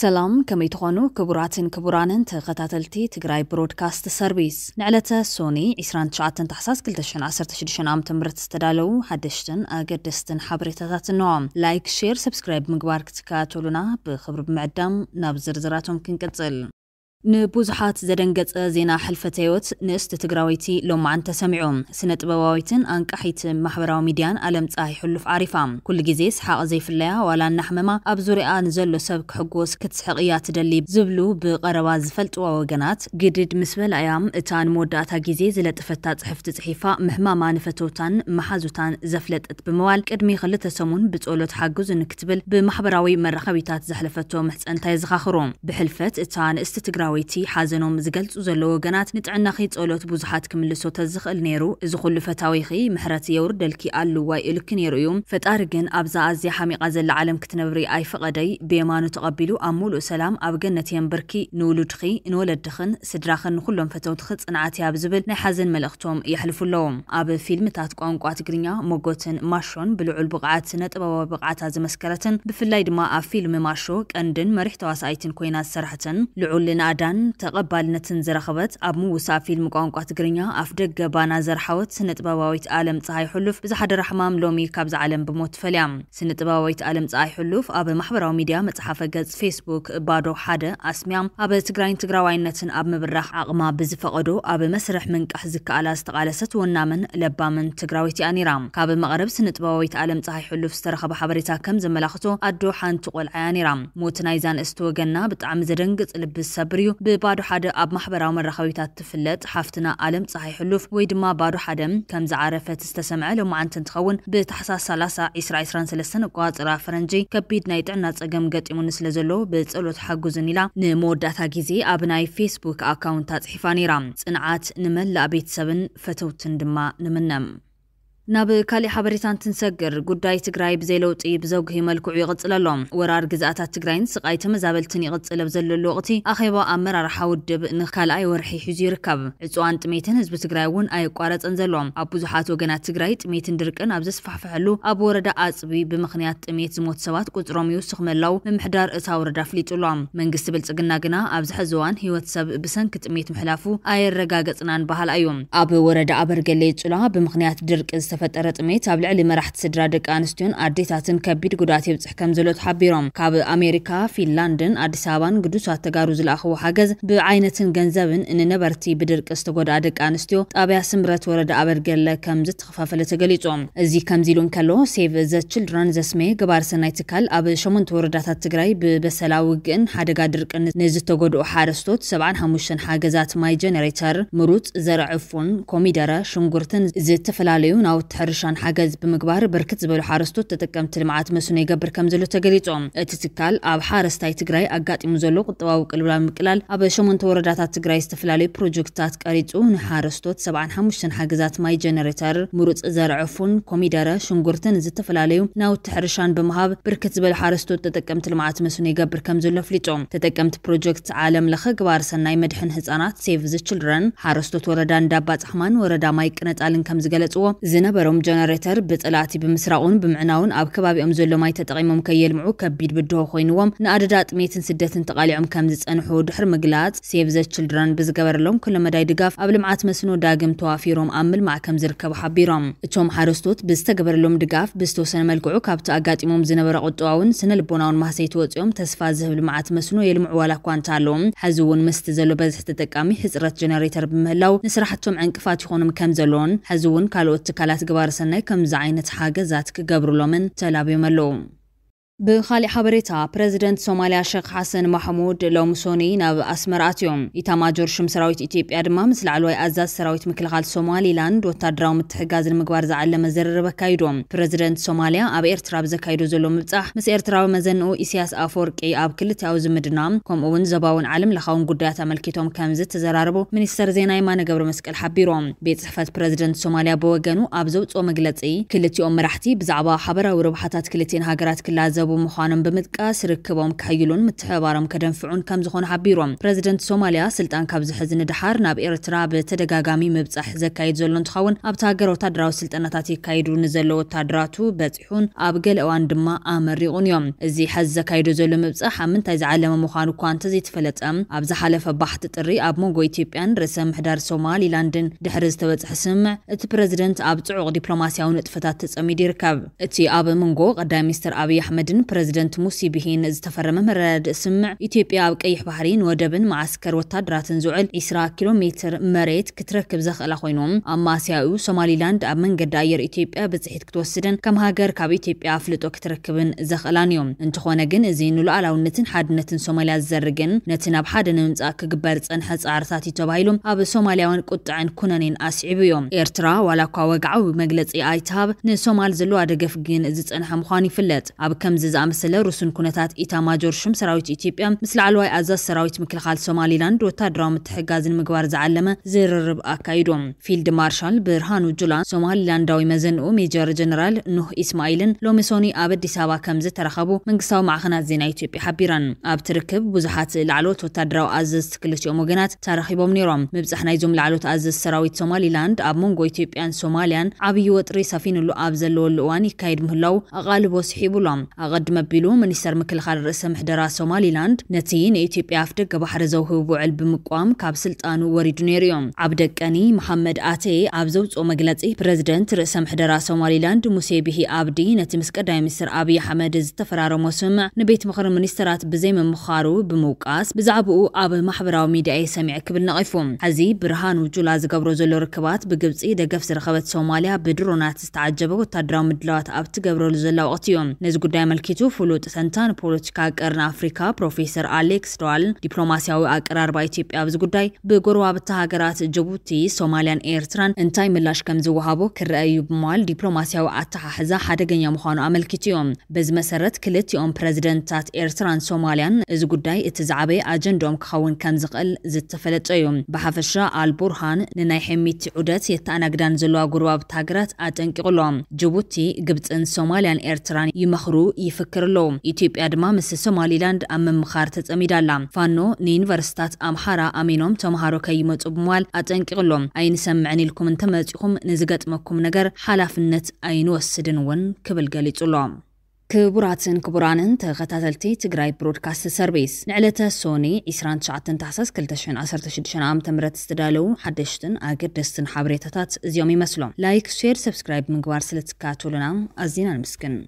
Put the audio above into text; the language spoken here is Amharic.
ሰላም ከመይ ትኾኑ ክቡራትን ክቡራንን ተኸታተልቲ ትግራይ ብሮድካስት ሰርቪስ ንዕለተ ሶኒ 29 ታሕሳስ 216 ዓ ም ዝተዳለዉ ሓደሽትን ኣገደስትን ሓበሬታታት እንዎም ላይክ ሼር ሰብስክራይብ ምግባር ክትከታተሉና ብክብሪ ብምዕዳም ናብ ዝርዝራቶም ክንቅጽል نبوزحات زدنگت زينا حلفتهوت نست تقراويتي لو معن تسمعون سنت بواويتن انك احيت محبراو ميديان علم تاهي حلوف عارفام كل جيزي سحاق زيف الليا والا نحمما ابزوري آن زلو سبك حقوس كتسحقيات دليب زبلو بغرواز فلت ووغنات قدد مسبل ايام اتان موداتا جيزي زلت فتات حفت تحيفا مهما ما نفتوتان محازوتان زفلت بموال كدمي خلت سمون بتقولوت حقوز نكتبل بمحبراوي مرخويتات زحلفتو محس انتاي زخاخرون بحلفت اتان استتقراويتي ሰራዊቲ ሓዘኖም ዝገልጹ ዘሎ ወገናት ንጥዕናኺ ጸሎት ብዙሓት ክምልሶ ተዝኽእል ነይሩ እዚ ኩሉ ፈታዊኺ ምሕረት የውርደልኪ ኣልዋይ ኢሉኪ ነይሩ እዩ ፈጣሪ ግን ኣብዛ ኣዝያ ሓሚቓ ዘላ ዓለም ክትነብሪ ኣይፈቐደይ ብየማኑ ተቐቢሉ ኣብ ሙሉእ ሰላም ኣብ ገነት የንብርኪ ንውሉድኺ ንወለድኽን ስድራኽን ንኩሎም ፈተውትኺ ጽንዓት እያ ብዝብል ናይ ሓዘን መልእኽቶም የሕልፉ ኣለዎም ኣብ ፊልምታት ቋንቋ ትግርኛ ሞጎትን ማሾን ብልዑል ብቕዓት ነጥበባዊ ብቕዓታ ዝመስከረትን ብፍላይ ድማ ኣብ ፊልሚ ማሾ ቀንድን መሪሕ ተዋሳኣይትን ኮይና ዝሰርሐትን ልዑል ንኣድ ኣዳን ተቐባልነትን ዝረኸበት ኣብ ምውሳእ ፊልም ቋንቋ ትግርኛ ኣፍ ደገ ባና ዘርሓወት ስነጥበባዊት ኣለም ፀሃይ ሕሉፍ ብዝሓደ ራሕማም ሎሚ ካብዚ ዓለም ብሞት ትፈልያ ስነጥበባዊት ኣለም ፀሃይ ሕሉፍ ኣብ ማሕበራዊ ሚድያ መፅሓፈ ገጽ ፌስቡክ ባዶ ሓደ ኣስምያ ኣብ ትግራይን ትግራዋይነትን ኣብ ምብራኽ ኣቕማ ብዝፈቐዶ ኣብ መስርሕ ምንቃሕ ዝከኣላ ዝተቓለሰት ወናምን ለባምን ትግራዊት እያ ነይራ ካብ መቐረብ ስነጥበባዊት ኣለም ፀሃይ ሕሉፍ ዝተረኸበ ሓበሬታ ከም ዘመላኽቶ ኣዶ ሓንቲ ቆልዓ እያ ነይራ ሞት ናይዛ ንእስቲ ወገና ብጣዕሚ ዘደንግጽ ልቢ ዝሰብር እዩ እዩ ብባዶ ሓደ ኣብ ማሕበራዊ መራኸቢታት ትፍለጥ ሓፍትና ኣለም ፀሓይ ሕሉፍ ወይ ድማ ባዶ ሓደ ከም ዝዓረፈት ዝተሰምዐ ሎማዓንቲ እንትኸውን ብታሕሳስ 30 2023 ኣቋፅራ ፈረንጂ ከቢድ ናይ ጥዕና ፀገም ገጢሙኒ ስለ ዘሎ ብፀሎት ሓጉዝን ኢላ ንመወዳእታ ግዜ ኣብ ናይ ፌስቡክ ኣካውንት ኣፅሒፋ ነይራ ፅንዓት ንመላእ ቤተሰብን ፈተውትን ድማ ንምነም ناب کالی حبریتان تنسجر گودای تگرای بزلوتی بزوجه ملکو یقتص لام ورار جزأت تگرای سقایت مزابل تنی قتص لبزل لوقتی آخر با آمر رحود ب نخال ای ورحی حوزی رکب عزوانت میتن هزب تگرای ون ای قارت انزلام آبوزحات و جنات تگرای میتن درکن آبزس فحفعلو آبورد آذبی به مخنیات میت موت سواد کد رامیو سخم لاو محدار اثور رفلیت لام من قسمت جن جنا آبزح عزوان هیوت سب بسنت میت محلافو ای رجاجت نان بهال ایوم آبورد آبرگلیت لام به مخنیات درک ዝተፈጠረ ጥሜት ኣብ ልዕሊ መራሕቲ ስድራ ደቂ ኣንስትዮን ኣዴታትን ከቢድ ጉዳት የብፅሕ ከም ዘሎ ተሓቢሮም ካብ ኣሜሪካ ፊንላንድን ኣዲስ ኣበባን ግዱሳት ተጋሩ ዝለኣኽዎ ሓገዝ ብዓይነትን ገንዘብን ንነበርቲ ብድርቂ ዝተጎድኣ ደቂ ኣንስትዮ ጣብያ ስምረት ወረዳ ኣበርገለ ከም ዝተኸፋፈለ ተገሊፆም እዚ ከምዚ ኢሉ እንከሎ ሴቭ ዘ ችልድረን ዘስሜ ግባር ሰናይ ትካል ኣብ 8 ወረዳታት ትግራይ ብበሰላ ውግእን ሓደጋ ድርቅን ንዝተጎድኡ ሓረስቶት 75 ሓገዛት ማይ ጀነሬተር ምሩፅ ዘርዕፉን ኮሚደረ ሽንጉርትን ዝተፈላለዩ ናው ናውቲ ሕርሻን ሓገዝ ብምግባር ብርክት ዝበሉ ሓረስቶት ተጠቀምቲ ልምዓት መስኖ ይገብር ከም ዘሎ ተገሊፆም እቲ ትካል ኣብ ሓረስታይ ትግራይ ኣጋጢሙ ዘሎ ቁጠባዊ ቅልብላብ ምቅላል ኣብ ሸሞንተ ወረዳታት ትግራይ ዝተፈላለዩ ፕሮጀክትታት ቀሪፁ ንሓረስቶት 75 ሓገዛት ማይ ጀነሬተር ምሩፅ ዘርዕፉን ኮሚደረ ሽንጉርትን ዝተፈላለዩ ናውቲ ሕርሻን ብምሃብ ብርክት ዝበሉ ሓረስቶት ተጠቀምቲ ልምዓት መስኖ ይገብር ከም ዘሎ ኣፍሊጦም ተጠቀምቲ ፕሮጀክት ዓለም ለኸ ግባር ሰናይ መድሕን ህፃናት ሴቭ ዝችልድረን ሓረስቶት ወረዳ እንዳባ ፃሕማን ወረዳ ማይ ቅነጣልን ከም ዝገለፅዎ ዝና ዝነበሮም ጀነሬተር ብጥላቲ ብምስራቁን ብምዕናውን ኣብ ከባቢኦም ዘሎ ማይ ተጠቂሞም ከየልምዑ ከቢድ ብድሆ ኮይኑዎም ንኣደዳ ጥሜትን ስደትን ተቃሊዖም ከም ዝፀንሑ ድሕር ምግላፅ ሴቭ ዘ ችልድረን ብዝገበረሎም ኩሎ መዳይ ድጋፍ ኣብ ልምዓት መስኖ ዳግም ተዋፊሮም ኣብ ምልማዕ ከም ዝርከቡ ሓቢሮም እቶም ሓረስቶት ብዝተገበረሎም ድጋፍ ብዝተወሰነ መልክዑ ካብቲ ኣጋጢሞም ዝነበረ ቁጥባውን ስነ ልቦናውን ማህሰይ ተወፂኦም ተስፋ ዝህብ ልምዓት መስኖ የልምዑ ዋላ እኳ እንታሃለዎም ሕዚ እውን ምስቲ ዘሎ በዝሒ ተጠቃሚ ህፅረት ጀነሬተር ብምህላው ንስራሕቶም ዕንቅፋት ይኾኑም ከም ዘለዎን ሕዚ እውን ካልኦት ትካላት ኣካላት ግባር ሰናይ ከምዚ ዓይነት ሓገዛት ክገብርሎምን ተላብዮም ኣለዉ ብኻሊእ ሓበሬታ ፕረዚደንት ሶማልያ ሸክ ሓሰን ማሕሙድ ሎሚ ሶኒ ናብ ኣስመራ ኣትዮም ኢታማጆር ሽም ሰራዊት ኢትዮጵያ ድማ ምስ ላዕለዋይ ኣዛዝ ሰራዊት ምክልኻል ሶማሊላንድ ወታደራዊ ምትሕጋዝ ንምግባር ዝዓለመ ዘረረበ ኣካይዶም ፕረዚደንት ሶማልያ ኣብ ኤርትራ ብዘካይዶ ዘሎ ምብፃሕ ምስ ኤርትራዊ መዘንኡ ኢስያስ ኣፈወርቂ ኣብ ክልትያዊ ዝምድና ከምኡ ከምኡውን ዘባውን ዓለም ለኻውን ጉዳያት ኣመልኪቶም ከምዚ ተዘራርቡ ሚኒስተር ዜና ይማነ ገብረ መስቀል ሓቢሮም ቤት ፅሕፈት ፕረዚደንት ሶማልያ ብወገኑ ኣብ ዘውፅኦ መግለፂ ክልቲኦም መራሕቲ ብዛዕባ ሓበራዊ ረብሓታት ክልቲን ሃገራት ክላዘቡ ዝርከቡ ምዃኖም ብምጥቃስ ርክቦም ክሕይሉን ምትሕባሮም ከደንፍዑን ከም ዝኾኑ ሓቢሮም ፕረዚደንት ሶማልያ ስልጣን ካብ ዝሕዚ ንድሓር ናብ ኤርትራ ብተደጋጋሚ ምብፃሕ ዘካየድ ዘሎ እንትኸውን ኣብቲ ሃገር ወታደራዊ ስልጠናታት ይካይዱ ንዘሎ ወታደራቱ በፂሑን ኣብ ገለ እዋን ድማ ኣመሪቑን እዮም እዚ ሕዚ ዘካይዱ ዘሎ ምብፃሕ ኣብ ምንታይ ዝዓለመ ምዃኑ እኳ እንተዘይተፈለጠ ኣብ ዝሓለፈ ባሕቲ ጥሪ ኣብ መንጎ ኢትዮጵያን ርእሰ ምሕዳር ሶማሊላንድን ድሕሪ ዝተበፅሐ ስምምዕ እቲ ፕረዚደንት ኣብ ፅዑቕ ዲፕሎማስያዊ ንጥፈታት ተፀሚዱ ይርከብ እቲ ኣብ መንጎ ቀዳይ ሚኒስትር ኣብይ ኣሕመድን ግን ፕረዚደንት ሙሲ ብሄን ዝተፈረመ መረዳድኢ ስምዕ ኢትዮጵያ ኣብ ቀይሕ ባሕሪ ንወደብን ማዓስከር ወታደራትን ዝውዕል 20 ኪሎ ሜትር መሬት ክትረክብ ዘኽእላ ኮይኖም ኣብ ማስያኡ ሶማሊላንድ ኣብ መንገዲ ኣየር ኢትዮጵያ ብፅሒት ክትወስደን ከም ሃገር ካብ ኢትዮጵያ ኣፍልጦ ክትረክብን ዘኽእላን እዮም እንትኾነ ግን እዚ ንሉኣላውነትን ሓድነትን ሶማልያ ዝዘርግን ነቲ ናብ ሓደ ንምምፃእ ክግበር ፀንሐ ፃዕርታት እዩ ተባሂሉ ኣብ ሶማልያውን ቁጥዕን ኩነኔን ኣስዒቡ እዮም ኤርትራ ዋላ እኳ ወግዓዊ መግለፂ ኣይትሃብ ንሶማል ዘለዋ ደገፍ ግን ዝፀንሐ ምኳኑ ይፍለጥ ኣብ ከምዚ ዝኣመሰለ ሩስን ኩነታት ኢታማጆር ሹም ሰራዊት ኢትዮጵያ ምስ ላዕለዋይ ኣዛዝ ሰራዊት ምክልኻል ሶማሊላንድ ወታደራዊ ምትሕጋዝን ምግባር ዝዓለመ ዝርርብ ኣካይዶም ፊልድ ማርሻል ብርሃኑ ጁላ ሶማሊላንዳዊ መዘንኡ ሜጀር ጀነራል ኑህ ኢስማኤልን ሎሚ ሶኒ ኣብ ኣዲስ ኣበባ ከም ዝተረኸቡ መንግስታዊ ማዕኸናት ዜና ኢትዮጵያ ሓቢራን ኣብ ትርክብ ብዙሓት ላዕሎት ወታደራዊ ኣዘዝቲ ክልቲኦም ወገናት ተረኺቦም ነይሮም ምብፃሕ ናይዞም ላዕሎት ኣዘዝ ሰራዊት ሶማሊላንድ ኣብ መንጎ ኢትዮጵያን ሶማልያን ዓብዪ ወጥሪ ሰፊንሉ ኣብ ዘለወሉ እዋን ይካየድ ምህላው ኣቓልቦ ስሒቡሎም ኣቐዲመ ኣቢሉ ሚኒስተር ምክልኻል ርእሰ ምሕደራ ሶማሊላንድ ነቲ ንኢትዮጵያ ኣፍ ደገ ባሕሪ ዘውህብ ውዕል ብምቋም ካብ ስልጣኑ ወሪዱ ነይሩ እዮም ኣብ ደቀኒ መሓመድ ኣቴ ኣብ ዘውፅኦ መግለፂ ፕረዚደንት ርእሰ ምሕደራ ሶማሊላንድ ሙሴ ብሂ ኣብዲ ነቲ ምስ ቀዳይ ሚኒስትር ኣብዪ ኣሕመድ ዝተፈራረሞ ስምዕ ንቤት ምክሪ ሚኒስትራት ብዘይምምኻሩ ብምውቃስ ብዛዕባኡ ኣብ ማሕበራዊ ሚድያ ሰሚዕ ክብል ነቒፉ ሕዚ ብርሃን ውጁላ ዝገብሮ ዘሎ ርክባት ብግብፂ ደገፍ ዝረኸበት ሶማልያ ብድሮናት ዝተዓጀበ ወታደራዊ ምድላዋት ኣብ ትገብረሉ ዘላ ወቅት እዮም ነዚ ጉዳይ መልኪ የድርጊቱ ፍሉጥ ተንታኝ ፖለቲካ ቀርን አፍሪካ ፕሮፌሰር አሌክስ ደዋል ዲፕሎማሲያዊ አቀራርባ ኢትዮጵያ ብዙ ጉዳይ ብጎረባብታ ሀገራት ጅቡቲ፣ ሶማሊያን፣ ኤርትራን እንታይ ምላሽ ከም ዝወሃቦ ክረአዩ ብመዋል ዲፕሎማሲያዊ ኣተሓሕዛ ሓደገኛ ምዃኑ ኣመልኪቱ እዮም በዚ መሰረት ክልቲኦም ፕረዚደንትታት ኤርትራን ሶማልያን እዚ ጉዳይ እቲ ዝዓበየ ኣጀንዳኦም ክኸውን ከም ዝኽእል ዝተፈለጠ እዩ ብሓፈሻ ኣልቡርሃን ንናይ ሕሚቲ ዑደት የተኣናግዳን ዘለዋ ጉርባብታ ሃገራት ኣጠንቂቕሎም ጅቡቲ፣ ግብፅን ሶማልያን ኤርትራን ይመኽሩ ይፍክርሎም ኢትዮጵያ ድማ ምስ ሶማሊላንድ ኣብ ምምኻር ተጸሚዳላ ፋኖ ንዩኒቨርስታት ኣምሓራ ኣሚኖም ተምሃሮ ከይመፁ ብምዋል ኣጠንቂቕሎም ኣይንሰምዕን ኢልኩም እንተመጺኹም ንዝገጥመኩም ነገር ሓላፍነት ኣይንወስድን እውን ክብል ገሊጹሎም ክቡራትን ክቡራንን ተኸታተልቲ ትግራይ ብሮድካስት ሰርቪስ ንዕለተ ሶኒ 29 ዓ ም ዝተዳለዉ ሓደሽትን ኣገደስትን ሓበሬታታት እዚኦም ይመስሎም ላይክ ሼር ሰብስክራይብ ምግባር ስለ ስለትካተሉና ኣዝና ንምስግን